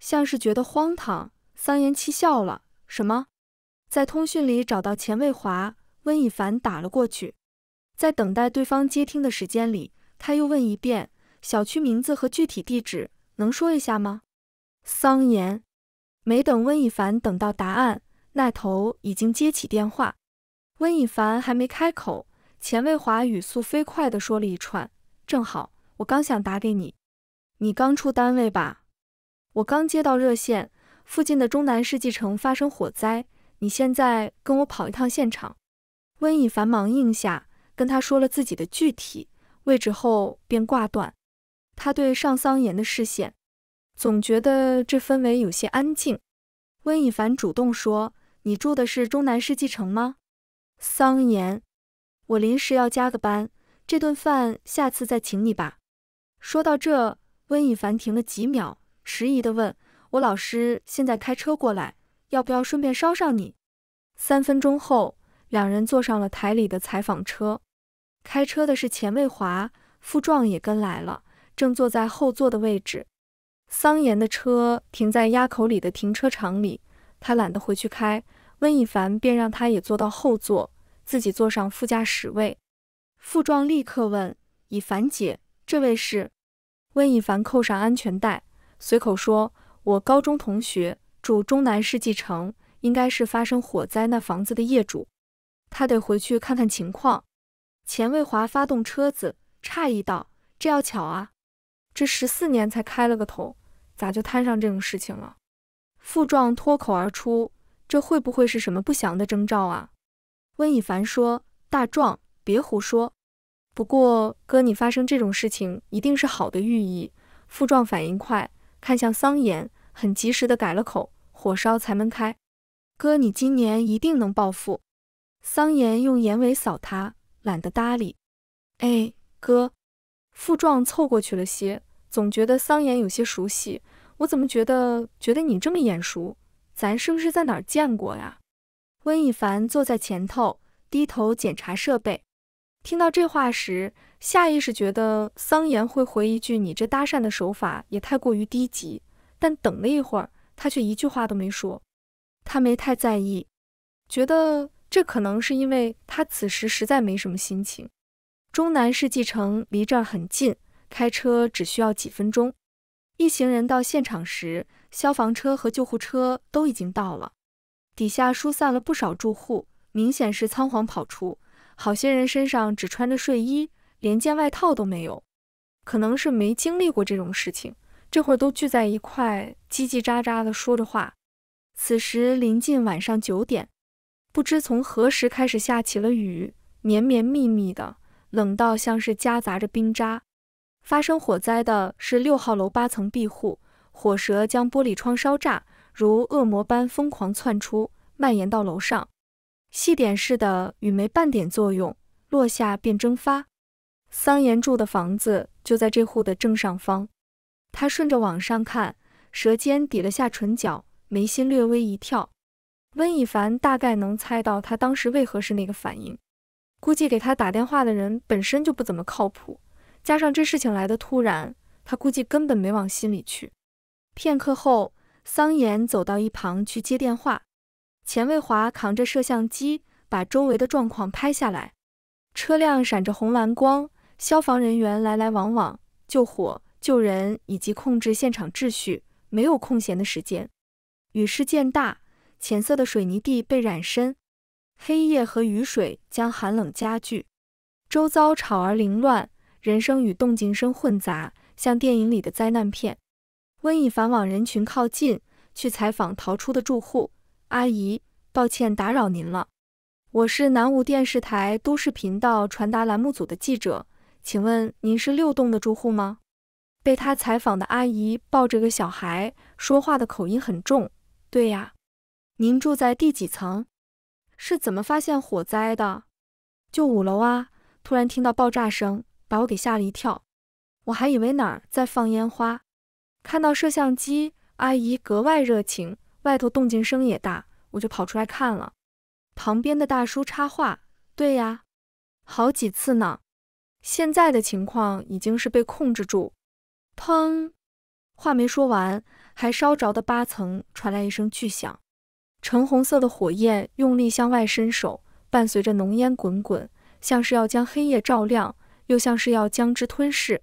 像是觉得荒唐，桑延气笑了。什么？在通讯里找到钱卫华，温以凡打了过去。在等待对方接听的时间里，他又问一遍小区名字和具体地址，能说一下吗？桑延没等温以凡等到答案，那头已经接起电话。温以凡还没开口，钱卫华语速飞快地说了一串：“正好，我刚想打给你，你刚出单位吧？”我刚接到热线，附近的中南世纪城发生火灾，你现在跟我跑一趟现场。温以凡忙应下，跟他说了自己的具体位置后便挂断。他对上桑岩的视线，总觉得这氛围有些安静。温以凡主动说：“你住的是中南世纪城吗？”桑岩，我临时要加个班，这顿饭下次再请你吧。说到这，温以凡停了几秒。迟疑地问：“我老师现在开车过来，要不要顺便捎上你？”三分钟后，两人坐上了台里的采访车。开车的是钱卫华，傅壮也跟来了，正坐在后座的位置。桑延的车停在垭口里的停车场里，他懒得回去开，温以凡便让他也坐到后座，自己坐上副驾驶位。傅壮立刻问：“以凡姐，这位是？”温以凡扣上安全带。随口说：“我高中同学住中南世纪城，应该是发生火灾那房子的业主，他得回去看看情况。”钱卫华发动车子，诧异道：“这要巧啊！这十四年才开了个头，咋就摊上这种事情了？”傅壮脱口而出：“这会不会是什么不祥的征兆啊？”温以凡说：“大壮，别胡说。不过哥，你发生这种事情，一定是好的寓意。”傅壮反应快。看向桑岩，很及时的改了口，火烧才闷开。哥，你今年一定能暴富。桑岩用眼尾扫他，懒得搭理。哎，哥，傅壮凑过去了些，总觉得桑岩有些熟悉。我怎么觉得觉得你这么眼熟？咱是不是在哪见过呀？温以凡坐在前头，低头检查设备。听到这话时，下意识觉得桑延会回一句：“你这搭讪的手法也太过于低级。”但等了一会儿，他却一句话都没说。他没太在意，觉得这可能是因为他此时实在没什么心情。中南世纪城离这儿很近，开车只需要几分钟。一行人到现场时，消防车和救护车都已经到了，底下疏散了不少住户，明显是仓皇跑出。好些人身上只穿着睡衣，连件外套都没有，可能是没经历过这种事情，这会儿都聚在一块，叽叽喳喳的说着话。此时临近晚上九点，不知从何时开始下起了雨，绵绵密密的，冷到像是夹杂着冰渣。发生火灾的是六号楼八层庇护，火舌将玻璃窗烧炸，如恶魔般疯狂窜出，蔓延到楼上。细点似的雨没半点作用，落下便蒸发。桑岩住的房子就在这户的正上方，他顺着往上看，舌尖抵了下唇角，眉心略微一跳。温以凡大概能猜到他当时为何是那个反应，估计给他打电话的人本身就不怎么靠谱，加上这事情来的突然，他估计根本没往心里去。片刻后，桑岩走到一旁去接电话。钱卫华扛着摄像机，把周围的状况拍下来。车辆闪着红蓝光，消防人员来来往往，救火、救人以及控制现场秩序，没有空闲的时间。雨势渐大，浅色的水泥地被染深。黑夜和雨水将寒冷加剧，周遭吵而凌乱，人声与动静声混杂，像电影里的灾难片。温以凡往人群靠近，去采访逃出的住户。阿姨，抱歉打扰您了，我是南武电视台都市频道传达栏目组的记者，请问您是六栋的住户吗？被他采访的阿姨抱着个小孩，说话的口音很重。对呀，您住在第几层？是怎么发现火灾的？就五楼啊，突然听到爆炸声，把我给吓了一跳，我还以为哪儿在放烟花。看到摄像机，阿姨格外热情。外头动静声也大，我就跑出来看了。旁边的大叔插话：“对呀，好几次呢。现在的情况已经是被控制住。”砰！话没说完，还烧着的八层传来一声巨响，橙红色的火焰用力向外伸手，伴随着浓烟滚滚，像是要将黑夜照亮，又像是要将之吞噬。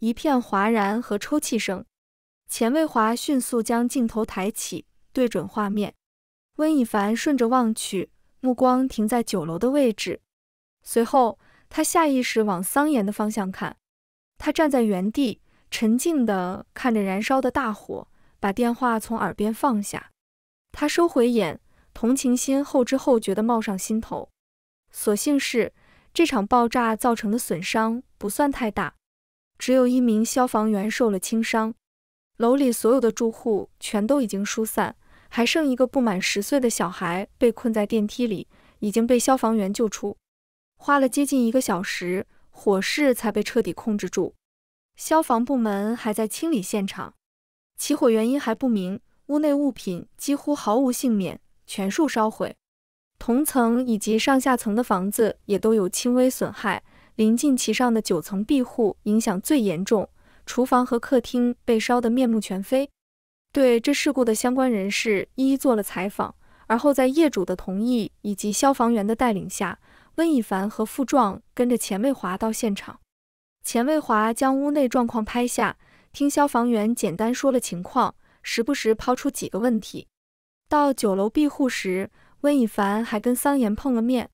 一片哗然和抽泣声。钱卫华迅速将镜头抬起。对准画面，温以凡顺着望去，目光停在酒楼的位置。随后，他下意识往桑延的方向看。他站在原地，沉静地看着燃烧的大火。把电话从耳边放下，他收回眼，同情心后知后觉地冒上心头。所幸是这场爆炸造成的损伤不算太大，只有一名消防员受了轻伤，楼里所有的住户全都已经疏散。还剩一个不满十岁的小孩被困在电梯里，已经被消防员救出。花了接近一个小时，火势才被彻底控制住。消防部门还在清理现场，起火原因还不明。屋内物品几乎毫无幸免，全数烧毁。同层以及上下层的房子也都有轻微损害。临近其上的九层庇护影响最严重，厨房和客厅被烧得面目全非。对这事故的相关人士一一做了采访，而后在业主的同意以及消防员的带领下，温以凡和傅壮跟着钱卫华到现场。钱卫华将屋内状况拍下，听消防员简单说了情况，时不时抛出几个问题。到九楼庇护时，温以凡还跟桑岩碰了面，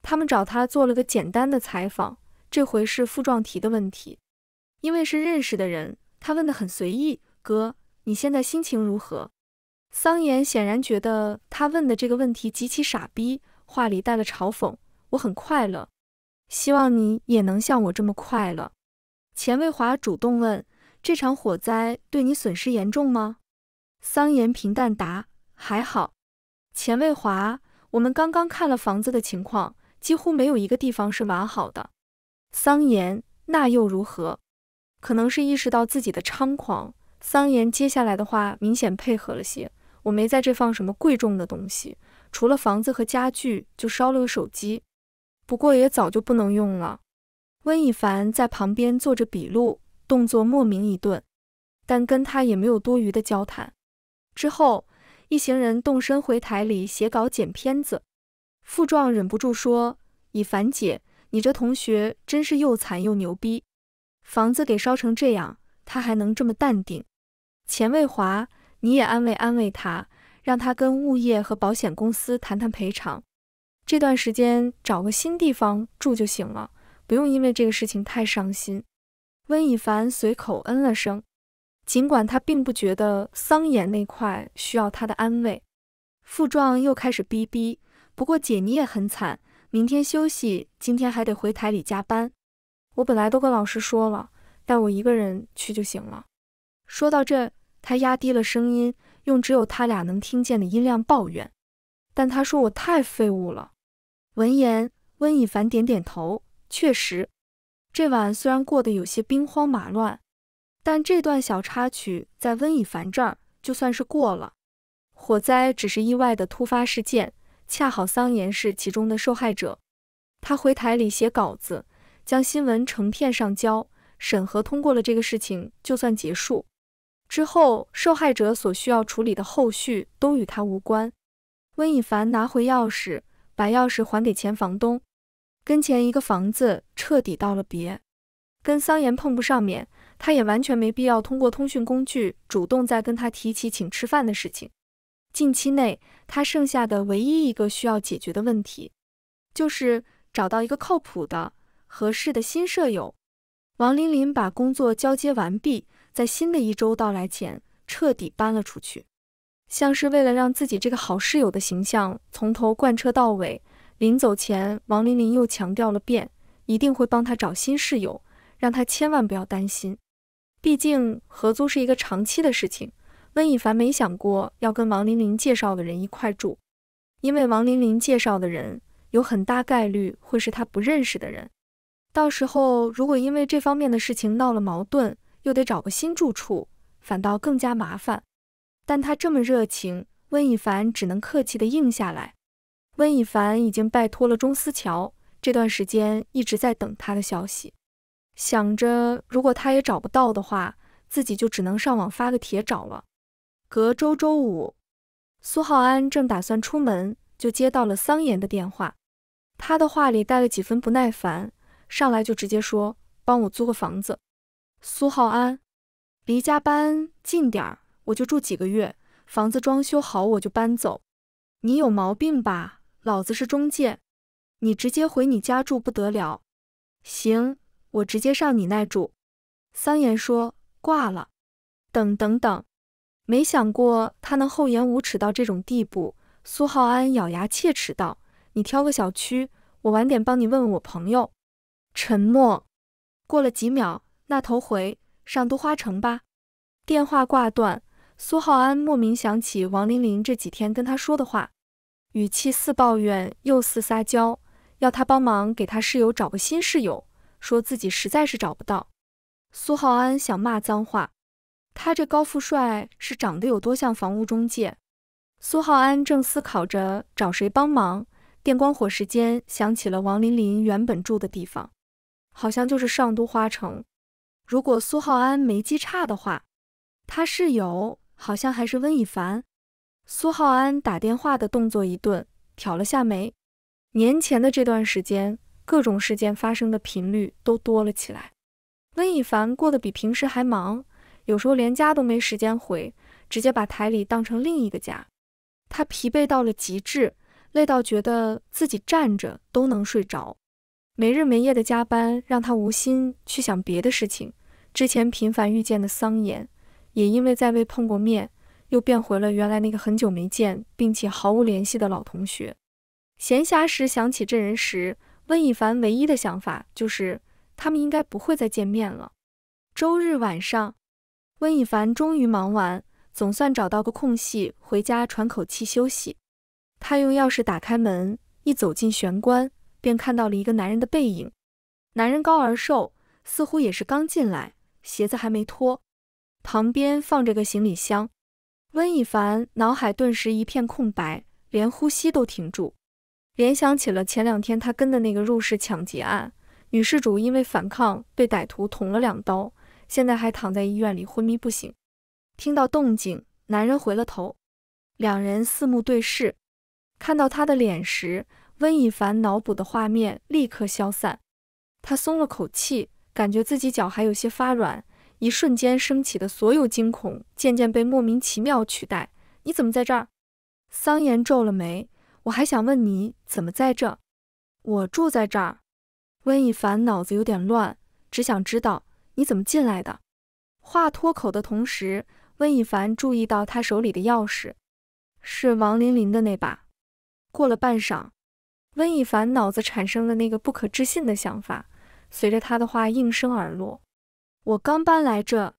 他们找他做了个简单的采访。这回是傅壮提的问题，因为是认识的人，他问的很随意，哥。你现在心情如何？桑岩显然觉得他问的这个问题极其傻逼，话里带了嘲讽。我很快乐，希望你也能像我这么快乐。钱卫华主动问：这场火灾对你损失严重吗？桑岩平淡答：还好。钱卫华，我们刚刚看了房子的情况，几乎没有一个地方是完好的。桑岩，那又如何？可能是意识到自己的猖狂。桑延接下来的话明显配合了些，我没在这放什么贵重的东西，除了房子和家具，就烧了个手机，不过也早就不能用了。温以凡在旁边做着笔录，动作莫名一顿，但跟他也没有多余的交谈。之后一行人动身回台里写稿剪片子。傅壮忍不住说：“以凡姐，你这同学真是又惨又牛逼，房子给烧成这样，他还能这么淡定。”钱卫华，你也安慰安慰他，让他跟物业和保险公司谈谈赔偿。这段时间找个新地方住就行了，不用因为这个事情太伤心。温以凡随口嗯了声，尽管他并不觉得桑衍那块需要他的安慰。傅壮又开始逼逼，不过姐你也很惨，明天休息，今天还得回台里加班。我本来都跟老师说了，带我一个人去就行了。说到这，他压低了声音，用只有他俩能听见的音量抱怨。但他说：“我太废物了。”闻言，温以凡点点头，确实。这晚虽然过得有些兵荒马乱，但这段小插曲在温以凡这儿就算是过了。火灾只是意外的突发事件，恰好桑延是其中的受害者。他回台里写稿子，将新闻成片上交，审核通过了，这个事情就算结束。之后，受害者所需要处理的后续都与他无关。温以凡拿回钥匙，把钥匙还给前房东，跟前一个房子彻底道了别。跟桑延碰不上面，他也完全没必要通过通讯工具主动再跟他提起请吃饭的事情。近期内，他剩下的唯一一个需要解决的问题，就是找到一个靠谱的、合适的新舍友。王琳琳把工作交接完毕。在新的一周到来前，彻底搬了出去，像是为了让自己这个好室友的形象从头贯彻到尾。临走前，王琳琳又强调了遍，一定会帮他找新室友，让他千万不要担心。毕竟合租是一个长期的事情，温以凡没想过要跟王琳琳介绍的人一块住，因为王琳琳介绍的人有很大概率会是他不认识的人，到时候如果因为这方面的事情闹了矛盾。又得找个新住处，反倒更加麻烦。但他这么热情，温以凡只能客气的应下来。温以凡已经拜托了钟思乔，这段时间一直在等他的消息，想着如果他也找不到的话，自己就只能上网发个帖找了。隔周周五，苏浩安正打算出门，就接到了桑延的电话。他的话里带了几分不耐烦，上来就直接说：“帮我租个房子。”苏浩安，离家搬近点儿，我就住几个月，房子装修好我就搬走。你有毛病吧？老子是中介，你直接回你家住不得了。行，我直接上你那住。桑延说挂了。等等等，没想过他能厚颜无耻到这种地步。苏浩安咬牙切齿道：“你挑个小区，我晚点帮你问问我朋友。”沉默。过了几秒。那头回上都花城吧。电话挂断，苏浩安莫名想起王琳琳这几天跟他说的话，语气似抱怨又似撒娇，要他帮忙给他室友找个新室友，说自己实在是找不到。苏浩安想骂脏话，他这高富帅是长得有多像房屋中介？苏浩安正思考着找谁帮忙，电光火石间想起了王琳琳原本住的地方，好像就是上都花城。如果苏浩安没记差的话，他室友好像还是温以凡。苏浩安打电话的动作一顿，挑了下眉。年前的这段时间，各种事件发生的频率都多了起来。温以凡过得比平时还忙，有时候连家都没时间回，直接把台里当成另一个家。他疲惫到了极致，累到觉得自己站着都能睡着。没日没夜的加班让他无心去想别的事情。之前频繁遇见的桑延，也因为再未碰过面，又变回了原来那个很久没见并且毫无联系的老同学。闲暇时想起这人时，温以凡唯一的想法就是他们应该不会再见面了。周日晚上，温以凡终于忙完，总算找到个空隙回家喘口气休息。他用钥匙打开门，一走进玄关。便看到了一个男人的背影，男人高而瘦，似乎也是刚进来，鞋子还没脱。旁边放着个行李箱。温以凡脑海顿时一片空白，连呼吸都停住，联想起了前两天他跟的那个入室抢劫案，女事主因为反抗被歹徒捅了两刀，现在还躺在医院里昏迷不醒。听到动静，男人回了头，两人四目对视，看到他的脸时。温以凡脑补的画面立刻消散，他松了口气，感觉自己脚还有些发软。一瞬间升起的所有惊恐渐渐被莫名其妙取代。你怎么在这儿？桑延皱了眉。我还想问你怎么在这儿。我住在这儿。温以凡脑子有点乱，只想知道你怎么进来的。话脱口的同时，温以凡注意到他手里的钥匙是王琳琳的那把。过了半晌。温以凡脑子产生了那个不可置信的想法，随着他的话应声而落。我刚搬来这。